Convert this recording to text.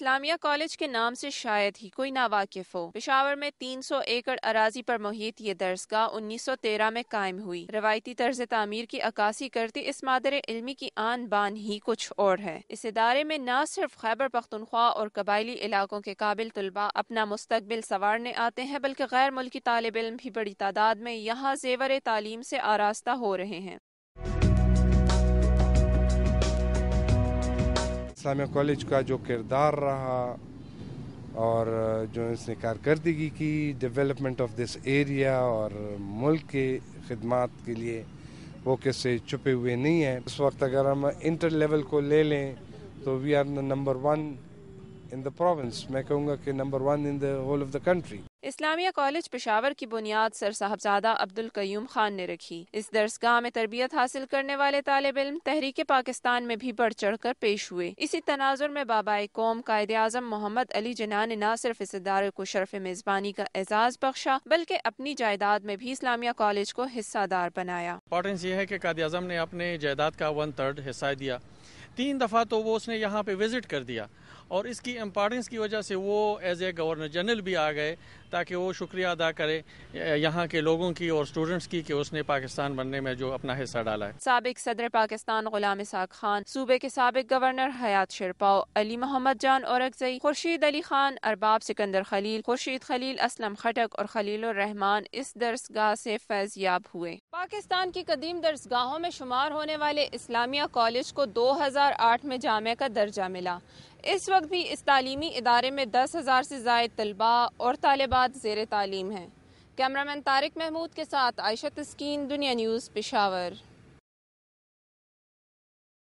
Islamia college के नाम से शायद ही कोई नावाकिफ हो पिशावर में 300 एकड़ अराजी पर मुहित ये दरसगाह 1913 में कायम हुई रवायती तर्ज तमीर की अक्सी करती इस मादर इलमी की आन बान ही कुछ और है इस इदारे में न सिर्फ खैबर पख्तनख्वा और कबायली इलाकों के काबिल तलबा अपना मुस्तबिल संवारने आते हैं बल्कि गैर मुल्की तालब इलम भी बड़ी तादाद में यहाँ जेवर तालीम से आरास्ता हो रहे हैं इस्लामिया कॉलेज का जो किरदार रहा और जो इसने कारकर्दगी की डेवलपमेंट ऑफ दिस एरिया और मुल्क के खदमात के लिए वो किससे छुपे हुए नहीं हैं उस वक्त अगर हम इंटर लेवल को ले लें तो we are number one in the province मैं कहूँगा कि number one in the whole of the country Islamia college Peshawar की बुनियाद सर साहबजादा अब्दुल कयूम खान ने रखी इस दरसगाह में तरबियत हासिल करने वाले तालब इम तहरीक पाकिस्तान में भी बढ़ चढ़ कर पेश हुए इसी तनाजुर में बाबा कौम कायद अजम मोहम्मद अली जना ने न सिर्फ इस इदारे को शरफ मेजबानी का एजाज बख्शा बल्कि अपनी जायदाद में भी इस्लामिया कॉलेज को हिस्सा दार बनाया इम्पोर्टेंस ये है की कायद आजम ने अपने जायदाद का वन थर्ड हिस्सा दिया तीन दफ़ा तो वो उसने यहाँ पे विजिट कर दिया और इसकी इम्पोर्टेंस की वजह से वो एज ए गवर्नर जनरल भी आ गए ताकि वो शुक्रिया अदा करे यहाँ के लोगों की और स्टूडेंट्स की कि उसने पाकिस्तान बनने में जो अपना हिस्सा डाला है सबक सदर पाकिस्तान गुलाम इसाक खान सूबे के सबक गवर्नर हयात शिरपाओ अली मोहम्मद जान और खुर्शीद अली खान अरबाब सिकंदर खलील खुर्शीद खलील असलम खटक और खलील रहमान इस दरसगाह से फैज याब हुए पाकिस्तान की कदीम दर्जगाहों में शुमार होने वाले इस्लामिया कॉलेज को 2008 में जामे का दर्जा मिला इस वक्त भी इस तालीमी इदारे में दस हज़ार से जायद तलबा और तालबात जेर तालीम हैं कैमरामैन तारिक महमूद के साथ आयशा तस्कीन दुनिया न्यूज़ पिशावर